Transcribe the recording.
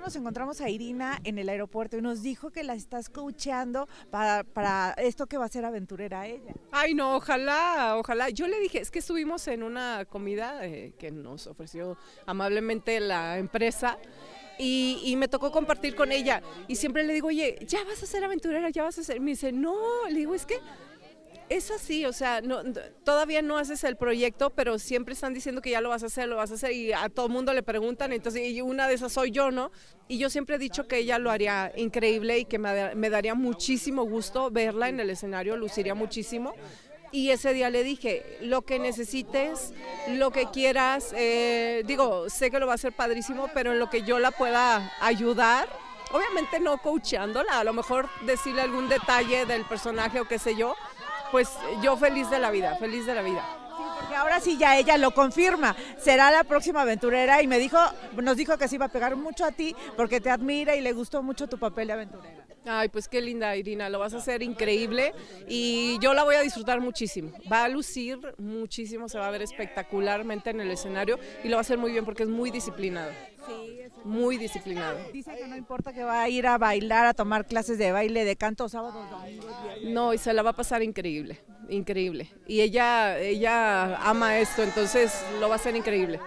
nos encontramos a Irina en el aeropuerto y nos dijo que la estás escuchando para, esto que va a ser aventurera ella. Ay, no, ojalá, ojalá. Yo le dije, es que estuvimos en una comida eh, que nos ofreció amablemente la empresa. Y, y, me tocó compartir con ella. Y siempre le digo, oye, ya vas a ser aventurera, ya vas a ser. Me dice, no, le digo, es que es así, o sea, todavía no haces el proyecto, pero siempre están diciendo que ya lo vas a hacer, lo vas a hacer, y a todo mundo le preguntan, entonces, y una de esas soy yo, ¿no? Y yo siempre he dicho que ella lo haría increíble y que me, daría muchísimo gusto verla en el escenario, luciría muchísimo. Y ese día le dije, lo que necesites, lo que quieras, eh, digo, sé que lo va a hacer padrísimo, pero en lo que yo la pueda ayudar, obviamente no coacheándola, a lo mejor decirle algún detalle del personaje o qué sé yo, pues yo feliz de la vida, feliz de la vida. porque ahora sí ya ella lo confirma, será la próxima aventurera y me dijo, nos dijo que se iba a pegar mucho a ti porque te admira y le gustó mucho tu papel de aventurera. Ay, pues qué linda Irina, lo vas a hacer increíble y yo la voy a disfrutar muchísimo. Va a lucir muchísimo, se va a ver espectacularmente en el escenario y lo va a hacer muy bien porque es muy disciplinado muy disciplinado. Dice que no importa que va a ir a bailar, a tomar clases de baile, de canto, sábados, No, y se la va a pasar increíble, increíble. Y ella, ella ama esto, entonces lo va a hacer increíble.